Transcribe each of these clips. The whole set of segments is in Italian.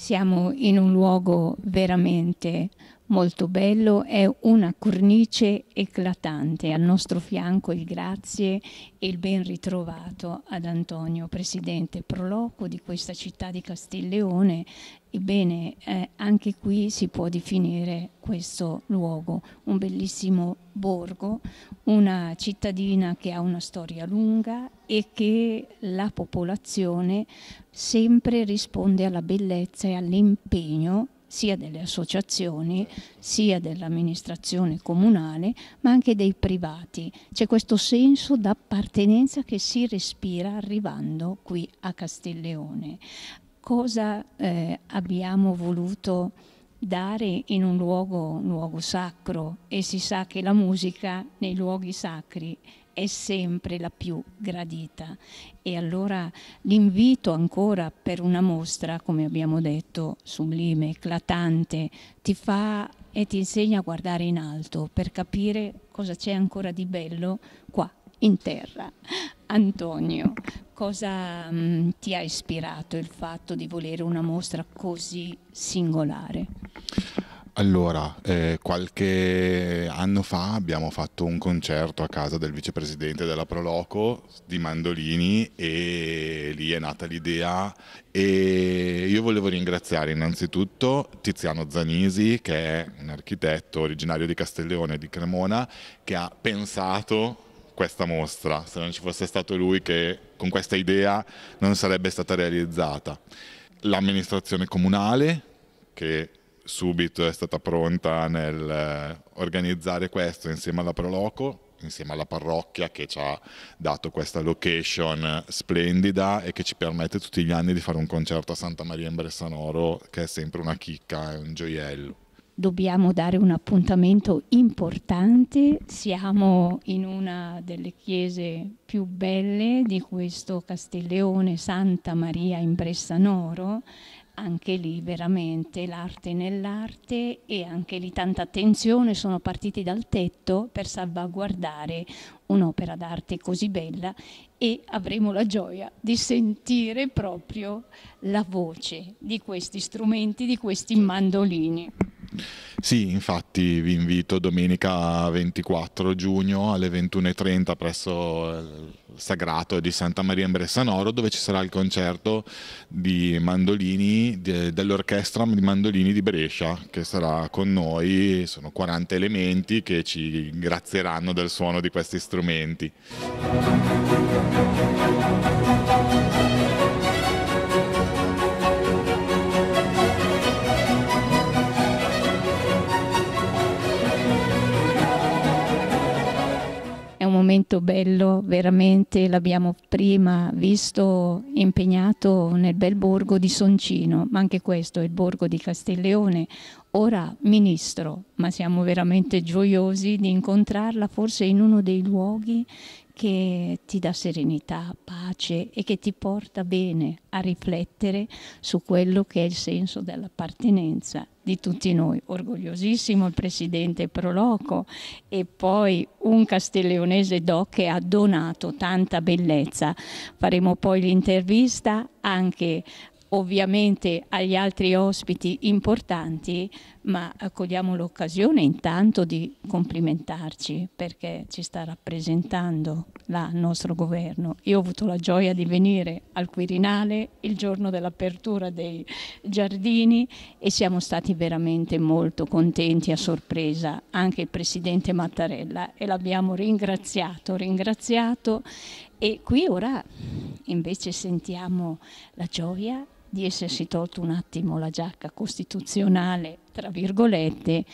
siamo in un luogo veramente molto bello, è una cornice eclatante. Al nostro fianco il grazie e il ben ritrovato ad Antonio, presidente proloco di questa città di Castiglione. Ebbene, eh, anche qui si può definire questo luogo, un bellissimo borgo, una cittadina che ha una storia lunga e che la popolazione sempre risponde alla bellezza e all'impegno sia delle associazioni, sia dell'amministrazione comunale, ma anche dei privati. C'è questo senso d'appartenenza che si respira arrivando qui a Castiglione. Cosa eh, abbiamo voluto dare in un luogo, un luogo sacro e si sa che la musica nei luoghi sacri è sempre la più gradita e allora l'invito ancora per una mostra, come abbiamo detto, sublime, eclatante, ti fa e ti insegna a guardare in alto per capire cosa c'è ancora di bello qua in terra. Antonio, cosa mh, mm, ti ha ispirato il fatto di volere una mostra così singolare? Allora, eh, qualche anno fa abbiamo fatto un concerto a casa del vicepresidente della Proloco di Mandolini e lì è nata l'idea e io volevo ringraziare innanzitutto Tiziano Zanisi che è un architetto originario di Castelleone e di Cremona che ha pensato questa mostra, se non ci fosse stato lui che con questa idea non sarebbe stata realizzata. L'amministrazione comunale che subito è stata pronta nel eh, organizzare questo insieme alla Proloco insieme alla parrocchia che ci ha dato questa location splendida e che ci permette tutti gli anni di fare un concerto a Santa Maria in Bressanoro che è sempre una chicca, è un gioiello. Dobbiamo dare un appuntamento importante, siamo in una delle chiese più belle di questo Castiglione, Santa Maria in Bressanoro anche lì veramente l'arte nell'arte e anche lì tanta attenzione, sono partiti dal tetto per salvaguardare un'opera d'arte così bella e avremo la gioia di sentire proprio la voce di questi strumenti, di questi mandolini. Sì, infatti vi invito domenica 24 giugno alle 21.30 presso eh, il Sagrato di Santa Maria in Bressanoro dove ci sarà il concerto di mandolini, dell'orchestra di mandolini di Brescia che sarà con noi, sono 40 elementi che ci grazieranno del suono di questi strumenti. È un momento bello, veramente l'abbiamo prima visto impegnato nel bel borgo di Soncino, ma anche questo è il borgo di Castelleone, ora ministro, ma siamo veramente gioiosi di incontrarla forse in uno dei luoghi che ti dà serenità, pace e che ti porta bene a riflettere su quello che è il senso dell'appartenenza di tutti noi. Orgogliosissimo il presidente Proloco e poi un castelleonese doc che ha donato tanta bellezza. Faremo poi l'intervista anche ovviamente agli altri ospiti importanti, ma accogliamo l'occasione intanto di complimentarci perché ci sta rappresentando la, il nostro governo. Io ho avuto la gioia di venire al Quirinale il giorno dell'apertura dei giardini e siamo stati veramente molto contenti a sorpresa anche il Presidente Mattarella e l'abbiamo ringraziato, ringraziato e qui ora invece sentiamo la gioia di essersi tolto un attimo la giacca costituzionale, tra virgolette,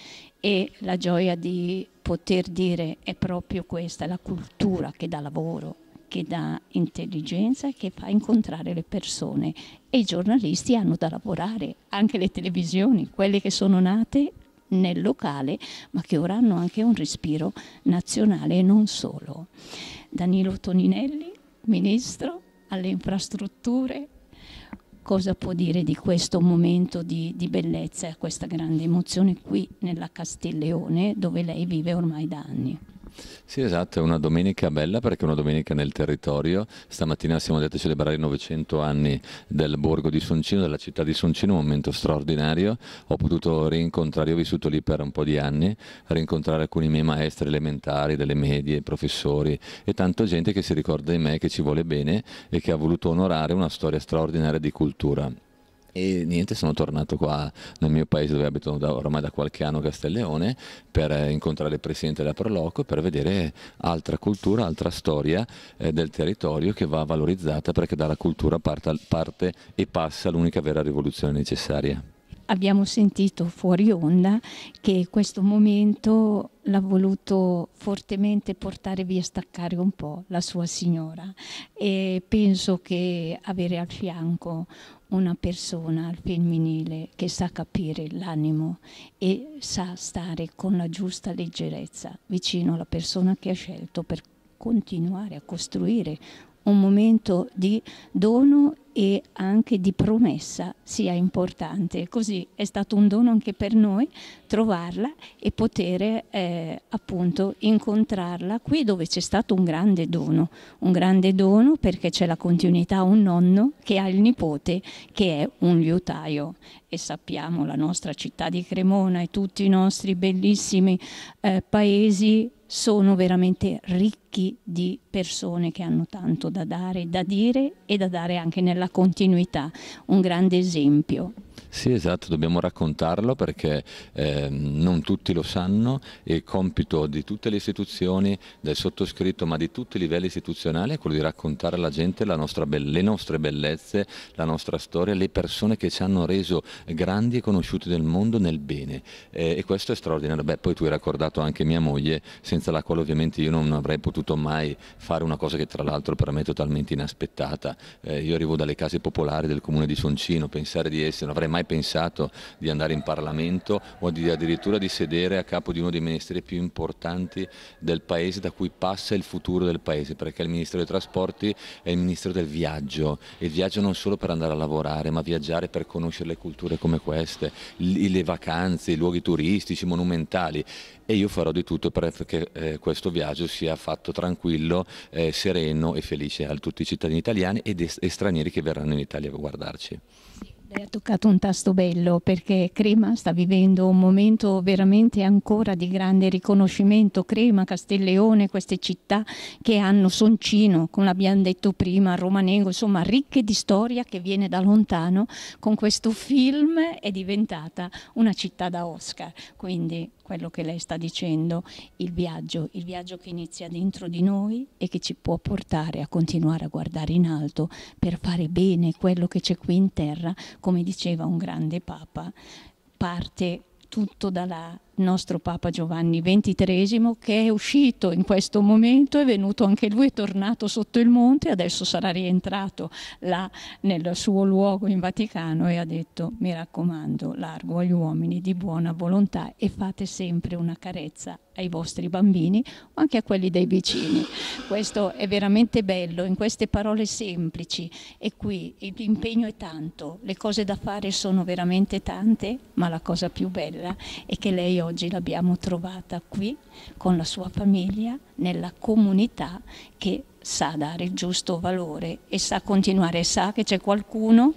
e la gioia di poter dire è proprio questa la cultura che dà lavoro, che dà intelligenza, che fa incontrare le persone. E i giornalisti hanno da lavorare, anche le televisioni, quelle che sono nate nel locale, ma che ora hanno anche un respiro nazionale e non solo. Danilo Toninelli, ministro alle infrastrutture, cosa può dire di questo momento di, di bellezza e questa grande emozione qui nella Castiglione dove lei vive ormai da anni. Sì, esatto, è una domenica bella perché è una domenica nel territorio. Stamattina siamo andati a celebrare i 900 anni del borgo di Soncino, della città di Soncino, un momento straordinario. Ho potuto rincontrare, io ho vissuto lì per un po' di anni, rincontrare alcuni miei maestri elementari, delle medie, professori e tanta gente che si ricorda di me, che ci vuole bene e che ha voluto onorare una storia straordinaria di cultura. E niente, sono tornato qua nel mio paese dove abito da, ormai da qualche anno Castelleone per eh, incontrare il presidente della Proloco e per vedere altra cultura, altra storia eh, del territorio che va valorizzata perché dalla cultura parte, parte e passa l'unica vera rivoluzione necessaria abbiamo sentito fuori onda che questo momento l'ha voluto fortemente portare via, staccare un po' la sua signora e penso che avere al fianco una persona al femminile che sa capire l'animo e sa stare con la giusta leggerezza vicino alla persona che ha scelto per continuare a costruire un momento di dono e anche di promessa sia importante. Così è stato un dono anche per noi trovarla e poter eh, appunto incontrarla qui dove c'è stato un grande dono, un grande dono perché c'è la continuità a un nonno che ha il nipote che è un liutaio e sappiamo la nostra città di Cremona e tutti i nostri bellissimi eh, paesi sono veramente ricchi di persone che hanno tanto da dare, da dire e da dare anche nella la continuità, un grande esempio. Sì, esatto, dobbiamo raccontarlo perché eh, non tutti lo sanno e il compito di tutte le istituzioni, del sottoscritto, ma di tutti i livelli istituzionali è quello di raccontare alla gente nostra, le nostre bellezze, la nostra storia, le persone che ci hanno reso grandi e conosciuti nel mondo nel bene eh, e questo è straordinario. Beh, poi tu hai raccordato anche mia moglie, senza la quale ovviamente io non avrei potuto mai fare una cosa che tra l'altro per me è totalmente inaspettata. Eh, io arrivo dalle case popolari del comune di Soncino, pensare di essere, non avrei mai pensato di andare in Parlamento o di, addirittura di sedere a capo di uno dei ministeri più importanti del paese da cui passa il futuro del paese, perché il Ministero dei Trasporti è il Ministero del Viaggio e il viaggio non solo per andare a lavorare, ma viaggiare per conoscere le culture come queste, le vacanze, i luoghi turistici, monumentali e io farò di tutto perché eh, questo viaggio sia fatto tranquillo, eh, sereno e felice a tutti i cittadini italiani e stranieri che verranno in Italia a guardarci. Lei ha toccato un tasto bello perché Crema sta vivendo un momento veramente ancora di grande riconoscimento. Crema, Castelleone, queste città che hanno Soncino, come abbiamo detto prima, Romanego, insomma ricche di storia che viene da lontano, con questo film è diventata una città da Oscar. Quindi quello che lei sta dicendo, il viaggio, il viaggio che inizia dentro di noi e che ci può portare a continuare a guardare in alto per fare bene quello che c'è qui in terra, come diceva un grande Papa, parte tutto dalla nostro Papa Giovanni XXIII che è uscito in questo momento, è venuto anche lui, è tornato sotto il monte, adesso sarà rientrato là nel suo luogo in Vaticano e ha detto mi raccomando, largo agli uomini di buona volontà e fate sempre una carezza ai vostri bambini o anche a quelli dei vicini. Questo è veramente bello, in queste parole semplici e qui l'impegno è tanto, le cose da fare sono veramente tante, ma la cosa più bella è che lei oggi oggi l'abbiamo trovata qui con la sua famiglia, nella comunità che sa dare il giusto valore e sa continuare, sa che c'è qualcuno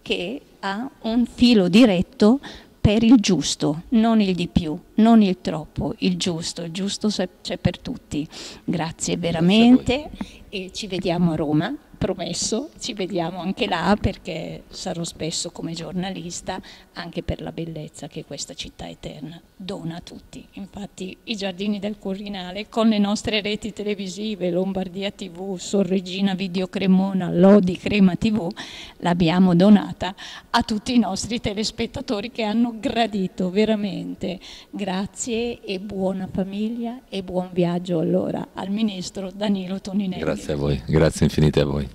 che ha un filo diretto per il giusto, non il di più, non il troppo, il giusto, il giusto c'è per tutti. Grazie veramente Grazie e ci vediamo a Roma promesso, ci vediamo anche là perché sarò spesso come giornalista anche per la bellezza che questa città eterna dona a tutti. Infatti i giardini del Quirinale con le nostre reti televisive, Lombardia TV, Sorregina Video Cremona, Lodi Crema TV, l'abbiamo donata a tutti i nostri telespettatori che hanno gradito veramente. Grazie e buona famiglia e buon viaggio allora al Ministro Danilo Toninelli. Grazie a voi, grazie infinite a voi.